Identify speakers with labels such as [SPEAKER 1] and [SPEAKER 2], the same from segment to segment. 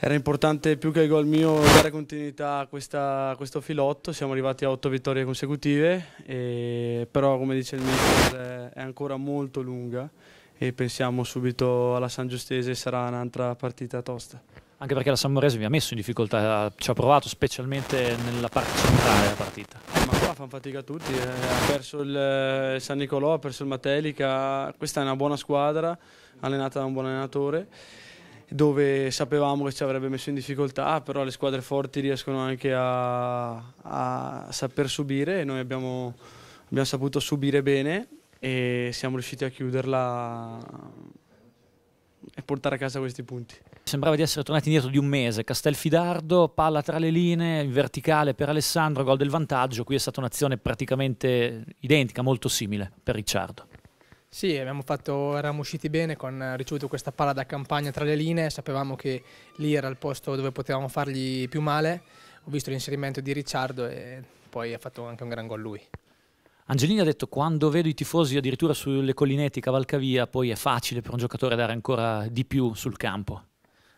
[SPEAKER 1] Era importante più che il gol mio dare continuità a, questa, a questo filotto, siamo arrivati a otto vittorie consecutive, e, però come dice il mister è ancora molto lunga e pensiamo subito alla San Giustese sarà un'altra partita tosta. Anche perché la San Morese vi ha messo in difficoltà, ci ha provato specialmente nella parte
[SPEAKER 2] centrale della partita. Eh,
[SPEAKER 1] ma qua fanno fatica tutti, eh, ha perso il eh, San Nicolò, ha perso il Matelica, questa è una buona squadra, allenata da un buon allenatore dove sapevamo che ci avrebbe messo in difficoltà, però le squadre forti riescono anche a, a saper subire e noi abbiamo, abbiamo saputo subire bene e siamo riusciti a chiuderla e portare a casa questi punti.
[SPEAKER 2] Sembrava di essere tornati indietro di un mese. Castelfidardo, palla tra le linee, in verticale per Alessandro, gol del vantaggio. Qui è stata un'azione praticamente identica, molto simile per Ricciardo.
[SPEAKER 3] Sì, fatto, eravamo usciti bene, con, eh, ricevuto questa palla da campagna tra le linee, sapevamo che lì era il posto dove potevamo fargli più male, ho visto l'inserimento di Ricciardo e poi ha fatto anche un gran gol lui.
[SPEAKER 2] Angelini ha detto quando vedo i tifosi addirittura sulle collinette cavalcavia poi è facile per un giocatore dare ancora di più sul campo.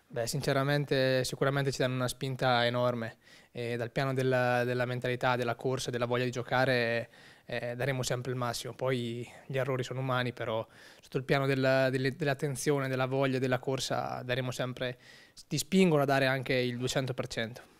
[SPEAKER 3] Beh, sinceramente sicuramente ci danno una spinta enorme e dal piano della, della mentalità, della corsa, della voglia di giocare eh, daremo sempre il massimo. Poi gli errori sono umani, però sotto il piano della, dell'attenzione, della voglia, della corsa, daremo sempre, ti spingono a dare anche il 200%.